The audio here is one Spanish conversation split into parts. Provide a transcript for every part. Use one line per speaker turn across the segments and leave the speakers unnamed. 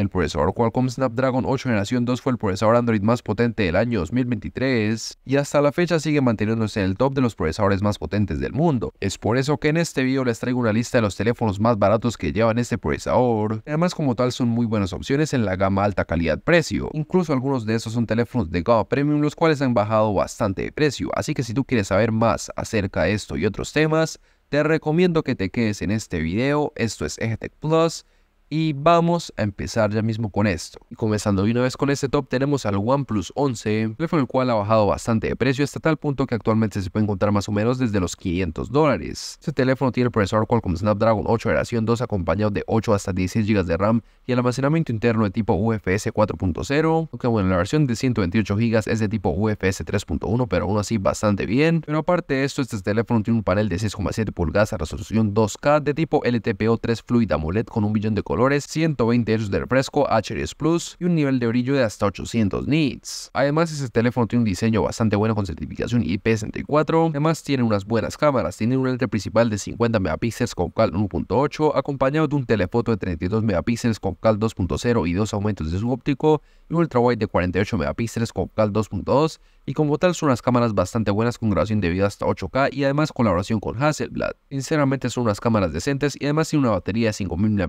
El procesador Qualcomm Snapdragon 8 Generación 2 fue el procesador Android más potente del año 2023 y hasta la fecha sigue manteniéndose en el top de los procesadores más potentes del mundo. Es por eso que en este video les traigo una lista de los teléfonos más baratos que llevan este procesador. Además, como tal, son muy buenas opciones en la gama alta calidad-precio. Incluso algunos de estos son teléfonos de gama premium, los cuales han bajado bastante de precio. Así que si tú quieres saber más acerca de esto y otros temas, te recomiendo que te quedes en este video. Esto es EGTEC Plus. Y vamos a empezar ya mismo con esto. Y comenzando de una vez con este top tenemos al OnePlus 11, teléfono el cual ha bajado bastante de precio hasta tal punto que actualmente se puede encontrar más o menos desde los 500 dólares. Este teléfono tiene el procesador Qualcomm Snapdragon 8 generación 2 acompañado de 8 hasta 16 GB de RAM y el almacenamiento interno de tipo UFS 4.0, aunque bueno, la versión de 128 GB es de tipo UFS 3.1 pero aún así bastante bien. Pero aparte de esto, este teléfono tiene un panel de 6,7 pulgadas a resolución 2K de tipo LTPO 3 Fluid AMOLED con un billón de colores 120 Hz de refresco HDS Plus y un nivel de brillo de hasta 800 nits. Además, este teléfono tiene un diseño bastante bueno con certificación IP64. Además, tiene unas buenas cámaras. Tiene un lente principal de 50 megapíxeles con cal 1.8, acompañado de un telefoto de 32 megapíxeles con cal 2.0 y dos aumentos de subóptico óptico y un ultrawide de 48 megapíxeles con cal 2.2 y como tal son unas cámaras bastante buenas con grabación de video hasta 8K y además colaboración con Hasselblad. Sinceramente son unas cámaras decentes y además tiene una batería de 5000 mAh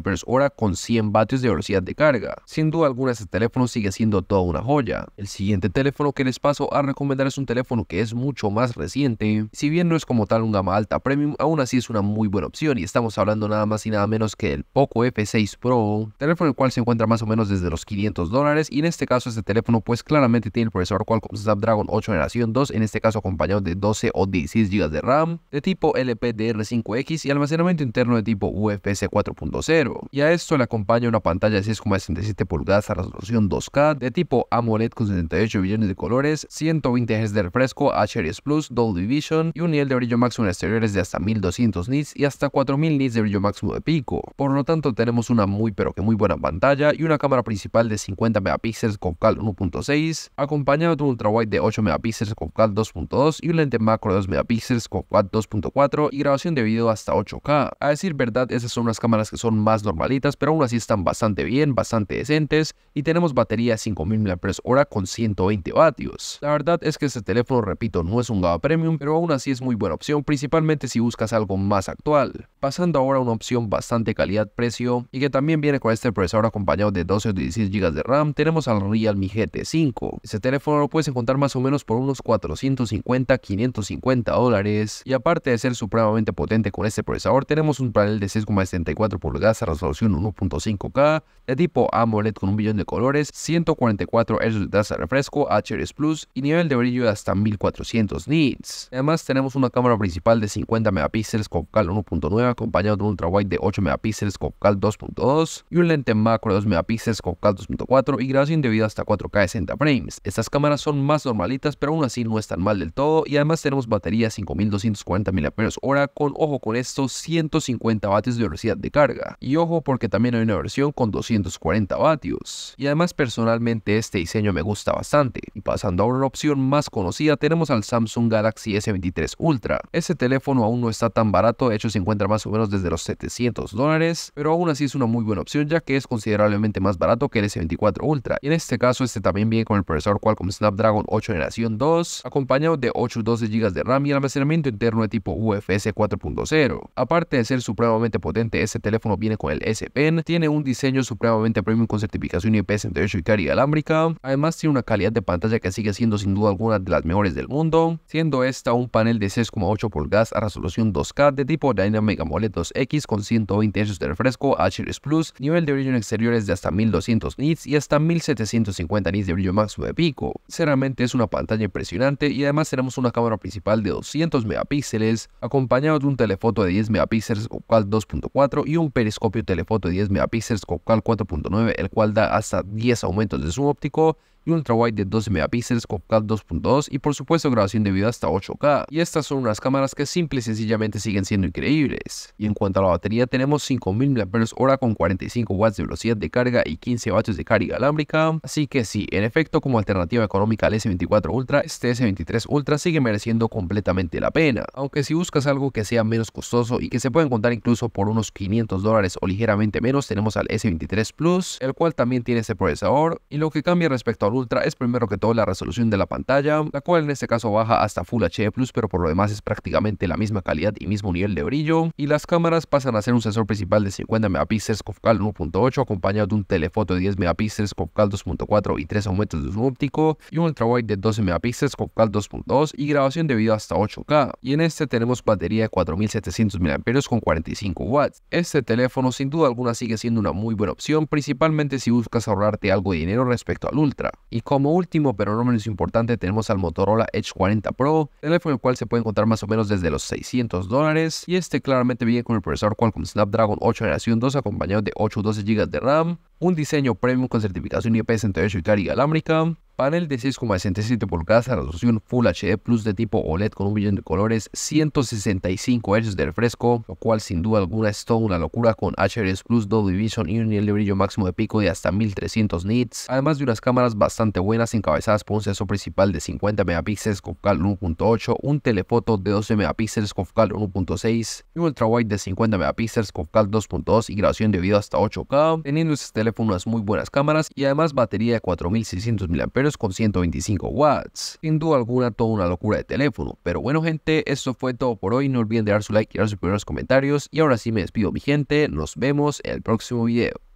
con 100 vatios de velocidad de carga. Sin duda alguna este teléfono sigue siendo toda una joya. El siguiente teléfono que les paso a recomendar es un teléfono que es mucho más reciente. Si bien no es como tal un gama alta premium, aún así es una muy buena opción y estamos hablando nada más y nada menos que el Poco F6 Pro, teléfono el cual se encuentra más o menos desde los 500 dólares y en este caso este teléfono pues claramente tiene el procesador Qualcomm Snapdragon 8 generación 2, en este caso acompañado de 12 o 16 GB de RAM, de tipo LPDR5X y almacenamiento interno de tipo UFS 4.0. Y a esto le acompaña una pantalla de 6,67 pulgadas a resolución 2K de tipo AMOLED con 78 billones de colores, 120 Hz de refresco, HRS Plus, Dolby Division y un nivel de brillo máximo en exteriores de hasta 1200 nits y hasta 4000 nits de brillo máximo de pico. Por lo tanto, tenemos una muy pero que muy buena pantalla y una cámara principal de 50 megapíxeles con cal 1.6, acompañado de un ultrawide de 8 megapíxeles con cal 2.2 y un lente macro de 2 megapíxeles con cal 2.4 y grabación de video hasta 8K. A decir verdad, esas son unas cámaras que son más normalitas pero aún así están bastante bien, bastante decentes y tenemos batería 5000 mAh con 120 vatios. La verdad es que este teléfono, repito, no es un GABA Premium, pero aún así es muy buena opción, principalmente si buscas algo más actual. Pasando ahora a una opción bastante calidad-precio y que también viene con este procesador acompañado de 12 o 16 GB de RAM, tenemos al Realme GT5. Este teléfono lo puedes encontrar más o menos por unos 450, 550 dólares y aparte de ser supremamente potente con este procesador, tenemos un panel de 6,74 pulgadas a resolución 1 1.5K, de tipo AMOLED con un billón de colores, 144 Hz de tasa refresco, HDRs Plus y nivel de brillo de hasta 1400 nits. Además tenemos una cámara principal de 50 megapíxeles con 1.9 acompañado de un ultrawide de 8 megapíxeles con 2.2 y un lente macro de 2 megapíxeles con 2.4 y grabación de video hasta 4K 60 frames. Estas cámaras son más normalitas pero aún así no están mal del todo y además tenemos batería 5240 mAh con ojo con estos 150 vatios de velocidad de carga. Y ojo porque también hay una versión con 240 vatios. Y además personalmente este diseño me gusta bastante. Y pasando a una opción más conocida tenemos al Samsung Galaxy S23 Ultra. Este teléfono aún no está tan barato, de hecho se encuentra más o menos desde los 700 dólares, pero aún así es una muy buena opción ya que es considerablemente más barato que el S24 Ultra. Y en este caso este también viene con el procesador Qualcomm Snapdragon 8 generación 2, acompañado de 8 12 GB de RAM y almacenamiento interno de tipo UFS 4.0. Aparte de ser supremamente potente, este teléfono viene con el SP tiene un diseño supremamente premium con certificación IP68 y carga alámbrica Además tiene una calidad de pantalla que sigue siendo sin duda alguna de las mejores del mundo, siendo esta un panel de 6,8 pulgadas a resolución 2K de tipo Dynamic AMOLED 2X con 120 Hz de refresco HDR Plus, nivel de brillo en exteriores de hasta 1200 nits y hasta 1750 nits de brillo máximo de pico. Sinceramente es una pantalla impresionante y además tenemos una cámara principal de 200 megapíxeles acompañado de un telefoto de 10 megapíxeles o 2.4 y un periscopio telefoto de 10 megapíxeles con cal 4.9, el cual da hasta 10 aumentos de zoom óptico y wide de 12 megapíxeles con 2.2 y por supuesto grabación de video hasta 8K. Y estas son unas cámaras que simple y sencillamente siguen siendo increíbles. Y en cuanto a la batería tenemos 5000 mAh con 45 watts de velocidad de carga y 15 watts de carga alámbrica Así que sí, en efecto como alternativa económica al S24 Ultra, este S23 Ultra sigue mereciendo completamente la pena. Aunque si buscas algo que sea menos costoso y que se pueda encontrar incluso por unos 500 dólares o ligeramente menos, tenemos al S23 Plus, el cual también tiene ese procesador y lo que cambia respecto a Ultra es primero que todo la resolución de la pantalla, la cual en este caso baja hasta Full HD+, pero por lo demás es prácticamente la misma calidad y mismo nivel de brillo, y las cámaras pasan a ser un sensor principal de 50 megapíxeles con 1.8 acompañado de un telefoto de 10 megapíxeles con 2.4 y 3 aumentos de zoom óptico, y un ultrawide de 12 megapíxeles con 2.2 y grabación de video hasta 8K, y en este tenemos batería de 4700 mAh con 45 watts. Este teléfono sin duda alguna sigue siendo una muy buena opción, principalmente si buscas ahorrarte algo de dinero respecto al Ultra. Y como último, pero no menos importante, tenemos al Motorola Edge 40 Pro, teléfono el cual se puede encontrar más o menos desde los 600 dólares. Y este claramente viene con el procesador Qualcomm Snapdragon 8 Generación 2 acompañado de 8 o 12 GB de RAM, un diseño premium con certificación IP68 y y Panel de 6,67 pulgadas a resolución Full HD Plus de tipo OLED con un millón de colores, 165 Hz de refresco, lo cual sin duda alguna es toda una locura con HDRS Plus Dolby Division y un nivel de brillo máximo de pico de hasta 1300 nits, además de unas cámaras bastante buenas encabezadas por un sensor principal de 50 megapíxeles con focal 1.8, un telefoto de 12 megapíxeles con focal 1.6 y un ultrawide de 50 megapíxeles con focal 2.2 y grabación de video hasta 8K, teniendo este teléfono unas muy buenas cámaras y además batería de 4600 mAh con 125 watts. Sin duda alguna, toda una locura de teléfono. Pero bueno gente, eso fue todo por hoy. No olviden dar su like y dar sus primeros comentarios. Y ahora sí me despido mi gente, nos vemos en el próximo video.